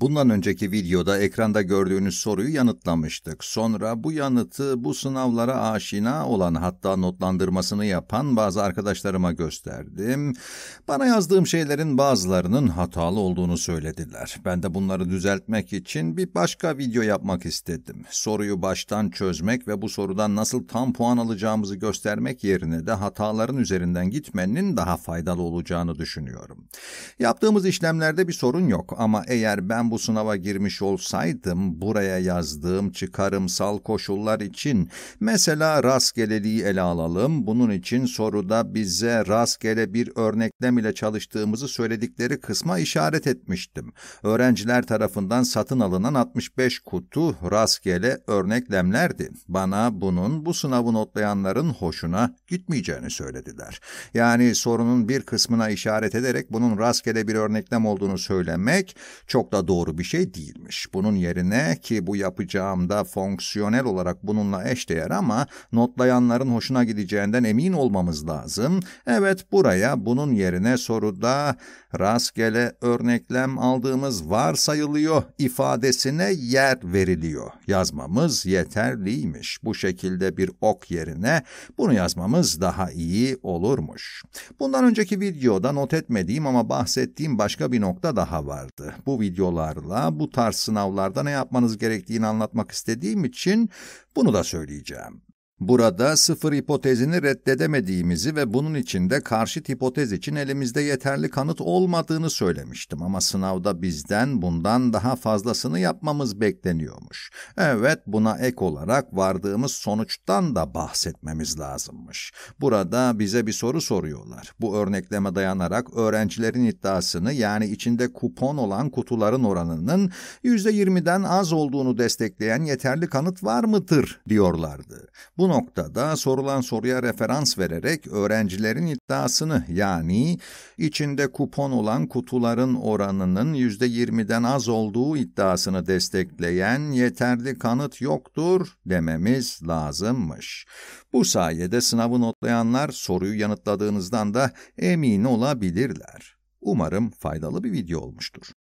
Bundan önceki videoda ekranda gördüğünüz soruyu yanıtlamıştık. Sonra bu yanıtı bu sınavlara aşina olan hatta notlandırmasını yapan bazı arkadaşlarıma gösterdim. Bana yazdığım şeylerin bazılarının hatalı olduğunu söylediler. Ben de bunları düzeltmek için bir başka video yapmak istedim. Soruyu baştan çözmek ve bu sorudan nasıl tam puan alacağımızı göstermek yerine de hataların üzerinden gitmenin daha faydalı olacağını düşünüyorum. Yaptığımız işlemlerde bir sorun yok ama eğer ben bu sınava girmiş olsaydım buraya yazdığım çıkarımsal koşullar için mesela rastgeleliği ele alalım. Bunun için soruda bize rastgele bir örneklem ile çalıştığımızı söyledikleri kısma işaret etmiştim. Öğrenciler tarafından satın alınan 65 kutu rastgele örneklemlerdi. Bana bunun bu sınavı notlayanların hoşuna gitmeyeceğini söylediler. Yani sorunun bir kısmına işaret ederek bunun rastgele bir örneklem olduğunu söylemek çok da doğru doğru bir şey değilmiş. Bunun yerine ki bu yapacağımda fonksiyonel olarak bununla eşdeğer ama notlayanların hoşuna gideceğinden emin olmamız lazım. Evet buraya bunun yerine soruda rastgele örneklem aldığımız varsayılıyor ifadesine yer veriliyor. Yazmamız yeterliymiş. Bu şekilde bir ok yerine bunu yazmamız daha iyi olurmuş. Bundan önceki videoda not etmediğim ama bahsettiğim başka bir nokta daha vardı. Bu videolar ısrarla bu tarz sınavlarda ne yapmanız gerektiğini anlatmak istediğim için bunu da söyleyeceğim. Burada sıfır hipotezini reddedemediğimizi ve bunun içinde de karşıt hipotez için elimizde yeterli kanıt olmadığını söylemiştim ama sınavda bizden bundan daha fazlasını yapmamız bekleniyormuş. Evet buna ek olarak vardığımız sonuçtan da bahsetmemiz lazımmış. Burada bize bir soru soruyorlar. Bu örnekleme dayanarak öğrencilerin iddiasını yani içinde kupon olan kutuların oranının %20'den az olduğunu destekleyen yeterli kanıt var mıdır diyorlardı. Bunu noktada sorulan soruya referans vererek öğrencilerin iddiasını yani içinde kupon olan kutuların oranının %20'den az olduğu iddiasını destekleyen yeterli kanıt yoktur dememiz lazımmış. Bu sayede sınavı notlayanlar soruyu yanıtladığınızdan da emin olabilirler. Umarım faydalı bir video olmuştur.